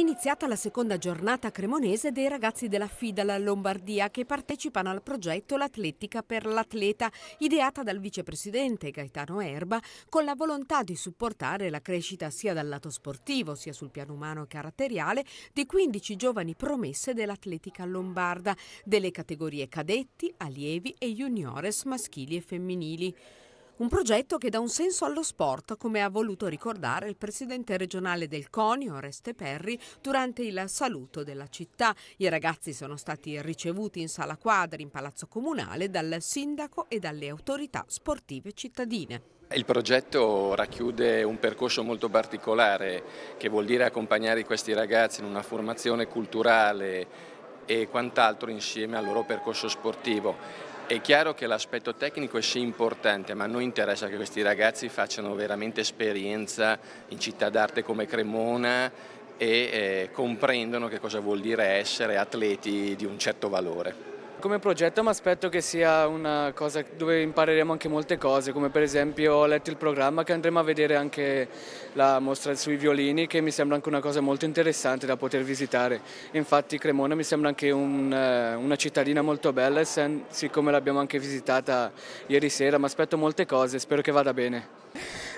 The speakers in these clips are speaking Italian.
iniziata la seconda giornata cremonese dei ragazzi della FIDA alla Lombardia che partecipano al progetto L'Atletica per l'Atleta, ideata dal vicepresidente Gaetano Erba con la volontà di supportare la crescita sia dal lato sportivo sia sul piano umano e caratteriale di 15 giovani promesse dell'atletica lombarda, delle categorie cadetti, allievi e juniores maschili e femminili. Un progetto che dà un senso allo sport, come ha voluto ricordare il presidente regionale del CONI, Oreste Perri, durante il saluto della città. I ragazzi sono stati ricevuti in sala quadri in Palazzo Comunale dal sindaco e dalle autorità sportive cittadine. Il progetto racchiude un percorso molto particolare che vuol dire accompagnare questi ragazzi in una formazione culturale e quant'altro insieme al loro percorso sportivo. È chiaro che l'aspetto tecnico è sì importante, ma a noi interessa che questi ragazzi facciano veramente esperienza in città d'arte come Cremona e eh, comprendano che cosa vuol dire essere atleti di un certo valore. Come progetto mi aspetto che sia una cosa dove impareremo anche molte cose, come per esempio ho letto il programma che andremo a vedere anche la mostra sui violini che mi sembra anche una cosa molto interessante da poter visitare. Infatti Cremona mi sembra anche un, eh, una cittadina molto bella siccome l'abbiamo anche visitata ieri sera mi aspetto molte cose, spero che vada bene.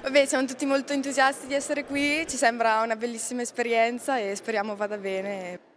Vabbè, siamo tutti molto entusiasti di essere qui, ci sembra una bellissima esperienza e speriamo vada bene.